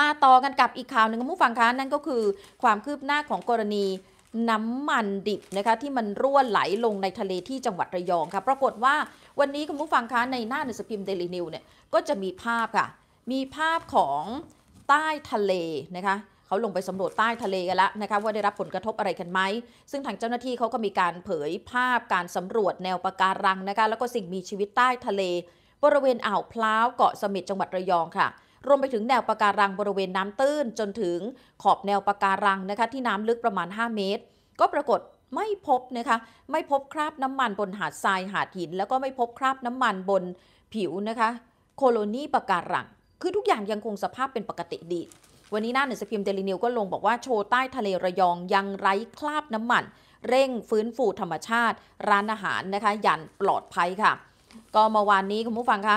มาต่อกันกับอีกข่าวหนึ่งคุณผู้ฟังคะนั่นก็คือความคืบหน้าของกรณีน้ำมันดิบนะคะ ที่มันรั่วไหลลงในทะเลที่จังหวัดระยองค่ะปรากฏว่าวันนี้คุณผู้ฟังคะในหน้าหนังสือพิมพ์เดลินิวเนี่ยก็จะมีภาพค่ะ มีภาพของใต้ทะเลนะคะเขาลงไปสำรวจใต้ทะเลกันแล้วนะคะว่าได้รับผลกระทบอะไรกันไหมซึ่งทางเจ้าหน้าที่เขาก็มีการเผยภาพการสำรวจแนวปะการังนะคะแล้วก็สิ่งมีชีวิตใต้ทะเล บริเวณอ่าวพล้าวเกาะสม็ดจังหวัดระยองค่ะรวมไปถึงแนวปะการังบริเวณน้ำตื้น จนถึงขอบแนวปะการังนะคะ ที่น้ำลึกประมาณ 5 เมตร ก็ปรากฏไม่พบนะคะ ไม่พบคราบน้ำมันบนหาดทรายหาดหิน แล้วก็ไม่พบคราบน้ำมันบนผิวนะคะ โคโลนีปะการัง คือทุกอย่างยังคงสภาพเป็นปกติดี วันนี้หน้าหนึ่งสพิมเดลินิวก็ลงบอกว่าโชว์ใต้ทะเลระยองยังไร้คราบน้ำมัน เร่งฟื้นฟูธรรมชาติ ร้านอาหารนะคะยันปลอดภัยค่ะ ก็เมื่อวานนี้คุณผู้ฟังคะ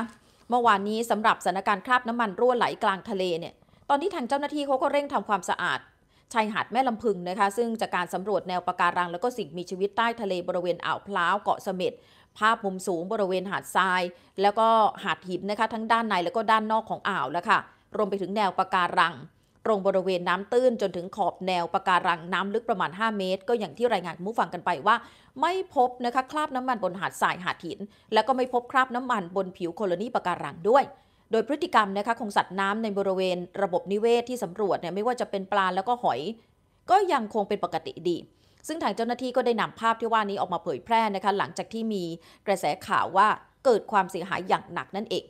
เมื่อวานนี้สำหรับสถานการณ์คราบน้ำมันรั่วไหลกลางทะเลเนี่ยตอนที่ทางเจ้าหน้าที่เขาก็เร่งทำความสะอาด ชายหาดแม่ลำพึงนะคะ ซึ่งจากการสำรวจแนวปะการังแล้วก็สิ่งมีชีวิตใต้ทะเลบริเวณอ่าวพล้าวเกาะเสม็ดภาพมุมสูงบริเวณหาดทราย แล้วก็หาดหินนะคะทั้งด้านในแล้วก็ด้านนอกของอ่าวแล้วค่ะรวมไปถึงแนวปะการังตรงบริเวณน้ำตื้นจนถึงขอบแนวปะการังน้ำลึกประมาณ 5 เมตร ก็อย่างที่รายงานมู้ฟังกันไปว่า ไม่พบนะคะคราบน้ำมันบนหาดทรายหาดหิน และก็ไม่พบคราบน้ำมันบนผิวโคลนีปะการังด้วย โดยพฤติกรรมนะคะของสัตว์น้ำในบริเวณ ระบบนิเวศทที่สำรวจเนี่ยไม่ว่าจะเป็นปลาแล้วก็หอย ก็ยังคงเป็นปกติดี ซึ่งทางเจ้าหน้าที่ก็ได้นำภาพที่ว่านี้ออกมาเผยแพร่นะคะหลังจากที่มีกระแสข่าวว่าเกิดความเสียหายอย่างหนักนั่นเอง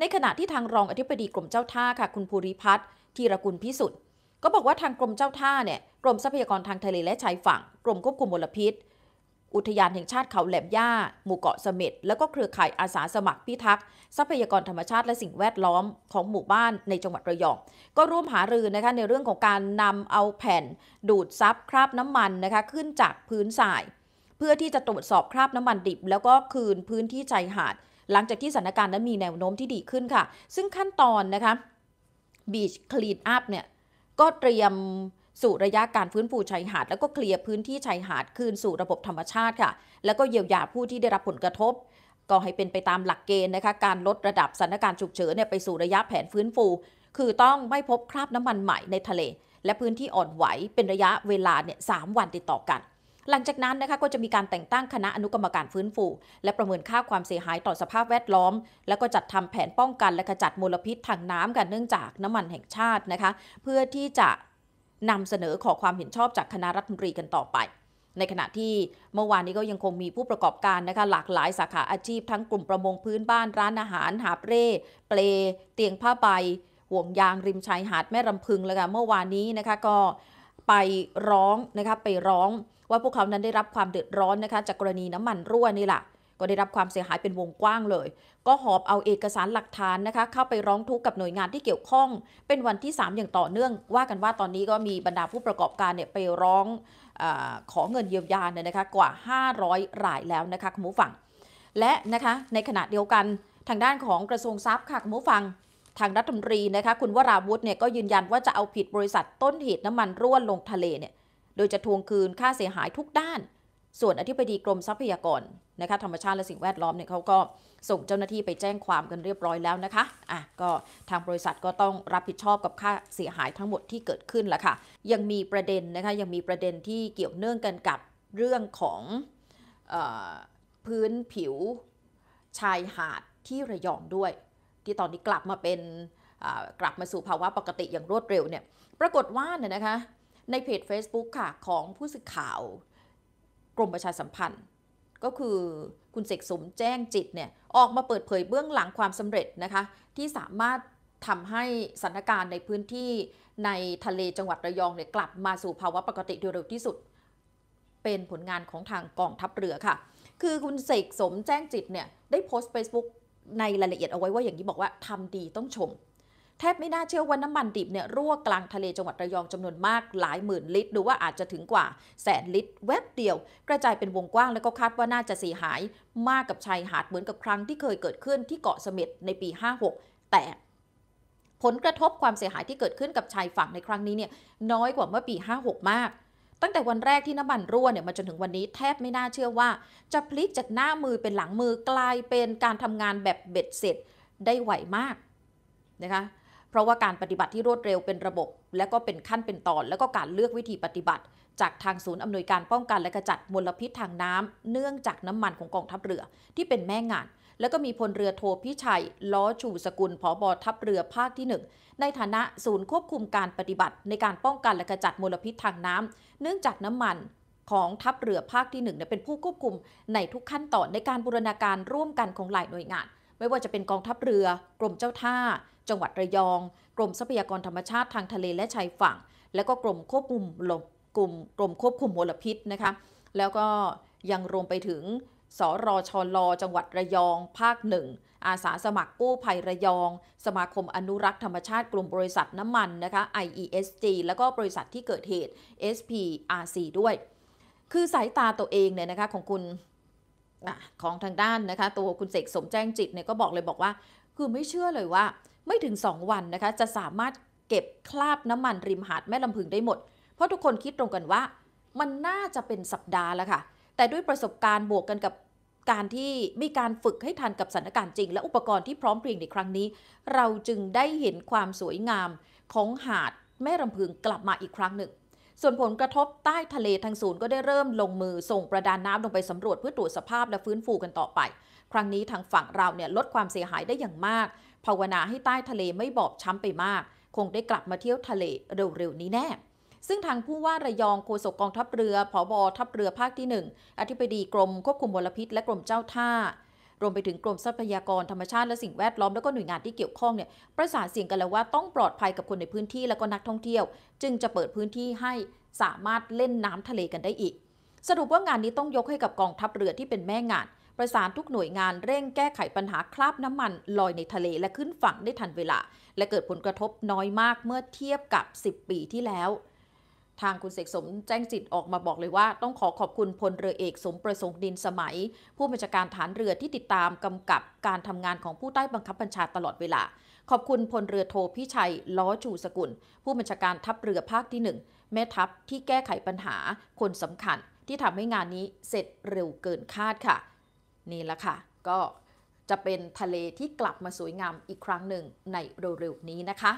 ในขณะที่ทางรองอธิบดีกรมเจ้าท่าค่ะ คุณภูริพัฒน์ธีรกุลพิสุทธิ์ ก็บอกว่าทางกรมเจ้าท่าเนี่ยกรมทรัพยากรทางทะเลและชายฝั่งกรมควบคุมมลพิษ อุทยานแห่งชาติเขาแหลมย่า หมู่เกาะเสม็ดแล้วก็เครือข่ายอาสาสมัครพิทักษ์ทรัพยากรธรรมชาติและสิ่งแวดล้อมของหมู่บ้านในจังหวัดระยอง ก็ร่วมหารือนะคะในเรื่องของการนำเอาแผ่นดูดซับคราบน้ำมันนะคะขึ้นจากพื้นทราย เพื่อที่จะตรวจสอบคราบน้ำมันดิบ แล้วก็คืนพื้นที่ชายหาด หลังจากที่สถานการณ์นั้นมีแนวโน้มที่ดีขึ้นค่ะ ซึ่งขั้นตอนนะคะบีชคลีนอัพเนี่ยก็เตรียมสู่ระยะการฟื้นฟูชายหาด แล้วก็เคลียร์พื้นที่ชายหาดคืนสู่ระบบธรรมชาติค่ะ แล้วก็เยียวยาผู้ที่ได้รับผลกระทบ ก็ให้เป็นไปตามหลักเกณฑ์นะคะการลดระดับสถานการณ์ฉุกเฉินเนี่ยไปสู่ระยะแผนฟื้นฟู คือต้องไม่พบคราบน้ำมันใหม่ในทะเล และพื้นที่อ่อนไหวเป็นระยะเวลาเนี่ยสวันติดต่อกันหลังจากนั้นนะคะก็จะมีการแต่งตั้งคณะอนุกรรมการฟื้นฟูและประเมินค่าความเสียหายต่อสภาพแวดล้อม แล้วก็จัดทำแผนป้องกันและขจัดมลพิษทางน้ำกันเนื่องจาก น้ำมันแห่งชาตินะคะเพื่อที่จะนำเสนอขอความเห็นชอบจากคณะรัฐมนตรีกันต่อไป ในขณะที่เมื่อวานนี้ก็ยังคงมีผู้ประกอบการนะคะหลากหลายสาขาอาชีพทั้งกลุ่มประมงพื้นบ้านร้านอาหารหาบเร่เปลเตียงผ้าใบห่วงยางริมชายหาดแม่ลำพึงแล้วกันเมื่อวานนี้นะคะก็ไปร้องนะคะไปร้องว่าพวกเขานั้นได้รับความเดือดร้อนนะคะจากกรณีน้ำมันรั่วนี่แหละก็ได้รับความเสียหายเป็นวงกว้างเลย ก็หอบเอาเอกสารหลักฐานนะคะเข้าไปร้องทุกข์กับหน่วยงานที่เกี่ยวข้อง เป็นวันที่ 3 อย่างต่อเนื่อง ว่ากันว่าตอนนี้ก็มีบรรดาผู้ประกอบการเนี่ยไปร้องอขอเงินเยียวยาเนี่ยนะคะกว่า 500รายแล้วนะคะคุณผู้ฟังและนะคะในขณะเดียวกัน ทางด้านของกระทรวงทรัพย์ค่ะคุณผู้ฟังทางรัฐมนตรีนะคะคุณวราวุฒิเนี่ยก็ยืนยันว่าจะเอาผิดบริษัทต้นเหตุน้ำมันรั่วลงทะเลเนี่ยโดยจะทวงคืนค่าเสียหายทุกด้าน ส่วนอธิบดีกรมทรัพยากรนะคะธรรมชาติและสิ่งแวดล้อมเนี่ยเขาก็ส่งเจ้าหน้าที่ไปแจ้งความกันเรียบร้อยแล้วนะคะอ่ะก็ทางบริษัทก็ต้องรับผิดชอบกับค่าเสียหายทั้งหมดที่เกิดขึ้นละค่ะยังมีประเด็นนะคะยังมีประเด็นที่เกี่ยวเนื่องกันกับเรื่องของอพื้นผิวชายหาดที่ระยองด้วยที่ตอนนี้กลับมาเป็นกลับมาสู่ภาวะปกติอย่างรวดเร็วเนี่ย ปรากฏว่าเนี่ยนะคะ ในเพจ Facebook ค่ะ ของผู้สื่อข่าว กรมประชาสัมพันธ์ ก็คือคุณเสกสมแจ้งจิตเนี่ย ออกมาเปิดเผยเบื้องหลังความสำเร็จนะคะ ที่สามารถทำให้สถานการณ์ในพื้นที่ในทะเลจังหวัดระยองเนี่ย กลับมาสู่ภาวะปกติโดยเร็วที่สุด เป็นผลงานของทางกองทัพเรือค่ะ คือคุณเสกสมแจ้งจิตเนี่ยได้โพสต์ Facebook ในรายละเอียดเอาไว้ว่าอย่างนี้บอกว่าทำดีต้องชม แทบไม่น่าเชื่อว่าน้ำมันดิบเนี่ยรั่วกลางทะเลจังหวัดระยองจำนวนมากหลายหมื่นลิตรหรือว่าอาจจะถึงกว่าแสนลิตร แวบเดียวกระจายเป็นวงกว้างแล้วก็คาดว่าน่าจะเสียหายมากกับชายหาดเหมือนกับครั้งที่เคยเกิดขึ้นที่เกาะเสม็ดในปี 56 แต่ผลกระทบความเสียหายที่เกิดขึ้นกับชายฝั่งในครั้งนี้เนี่ยน้อยกว่าเมื่อปี56 มากตั้งแต่วันแรกที่น้ำมันรั่วเนี่ยมาจนถึงวันนี้แทบไม่น่าเชื่อว่า จะพลิกจากหน้ามือเป็นหลังมือกลายเป็นการทำงานแบบเบ็ดเสร็จได้ไหวมากนะคะเพราะว่าการปฏิบัติที่รวดเร็วเป็นระบบและก็เป็นขั้นเป็นตอนแล้วก็การเลือกวิธีปฏิบัติจากทางศูนย์อำนวยการป้องกันและกระจัดมลพิษทางน้ำเนื่องจากน้ำมันของกองทัพเรือที่เป็นแม่งาน แล้วก็มีพลเรือโทพิชัยล้อชูสกุลผอบอทัพเรือภาคที่ 1 ในฐานะศูนย์ควบคุมการปฏิบัติในการป้องกันและกระจัดมลพิษทางน้ำเนื่องจากน้ำมันของทัพเรือภาคที่1เป็นผู้ควบคุมในทุกขั้นตอนในการบูรณาการร่วมกันของหลายหน่วยงาน ไม่ว่าจะเป็นกองทัพเรือ กรมเจ้าท่า จังหวัดระยอง กรมทรัพยากรธรรมชาติทางทะเลและชายฝั่ง และก็กรมควบคุมลมกลุ่มกรมควบคุมมลพิษนะคะ แล้วก็ยังรวมไปถึง สรชล จังหวัดระยองภาคหนึ่ง อาสาสมัครกู้ภัยระยอง สมาคมอนุรักษ์ธรรมชาติ กลุ่มบริษัทน้ำมันนะคะ IESG แล้วก็บริษัทที่เกิดเหตุ SPRC ด้วย คือสายตาตัวเองเนี่ยนะคะของคุณของทางด้านนะคะ ตัวคุณเสกสมแจ้งจิตเนี่ยก็บอกเลยบอกว่า คือไม่เชื่อเลยว่าไม่ถึง 2 วันนะคะ จะสามารถเก็บคราบน้ำมัน ริมหาดแม่ลำพึงได้หมดเพราะทุกคนคิดตรงกันว่ามันน่าจะเป็นสัปดาห์แล้วค่ะ แต่ด้วยประสบการณ์บวกกันกับการที่มีการฝึกให้ทันกับสถานการณ์จริงและอุปกรณ์ที่พร้อมเพรียงในครั้งนี้ เราจึงได้เห็นความสวยงามของหาดแม่รำพึงกลับมาอีกครั้งหนึ่ง ส่วนผลกระทบใต้ทะเลทางศูนย์ก็ได้เริ่มลงมือ ส่งประดานน้ำลงไปสำรวจเพื่อตรวจสภาพและฟื้นฟูกันต่อไป ครั้งนี้ทางฝั่งเราเนี่ยลดความเสียหายได้อย่างมาก ภาวนาให้ใต้ทะเลไม่บอบช้ำไปมาก คงได้กลับมาเที่ยวทะเลเร็วๆ นี้แน่ซึ่งทางผู้ว่าระยองโฆษกกองทัพเรือผอบอทัพเรือภาคที่ 1อธิบดีกรมควบคุมมลพิษและกรมเจ้าท่า รวมไปถึงกรมทรัพยากรธรรมชาติและสิ่งแวดล้อมแล้วก็หน่วยงานที่เกี่ยวข้องเนี่ย ประสานเสียงกันแล้วว่าต้องปลอดภัยกับคนในพื้นที่และก็นักท่องเที่ยว จึงจะเปิดพื้นที่ให้สามารถเล่นน้ำทะเลกันได้อีก สรุปว่างานนี้ต้องยกให้กับกองทัพเรือที่เป็นแม่งาน ประสานทุกหน่วยงานเร่งแก้ไขปัญหาคราบน้ำมัน ลอยในทะเลและขึ้นฝั่งได้ทันเวลา และเกิดผลกระทบน้อยมากเมื่อเทียบกับ 10 ปีที่แล้วทางคุณเสกสมแจ้งจิตออกมาบอกเลยว่า ต้องขอขอบคุณพลเรือเอกสมประสงค์ดินสมัย ผู้บัญชาการฐานเรือที่ติดตามกำกับการทำงานของผู้ใต้บังคับบัญชาตลอดเวลา ขอบคุณพลเรือโทพิชัย ล้อจูสกุล ผู้บัญชาการทัพเรือภาคที่ 1 แม่ทัพที่แก้ไขปัญหาคนสำคัญที่ทำให้งานนี้เสร็จเร็วเกินคาดค่ะนี่ละค่ะก็จะเป็นทะเลที่กลับมาสวยงามอีกครั้งหนึ่งในเร็วๆนี้นะคะ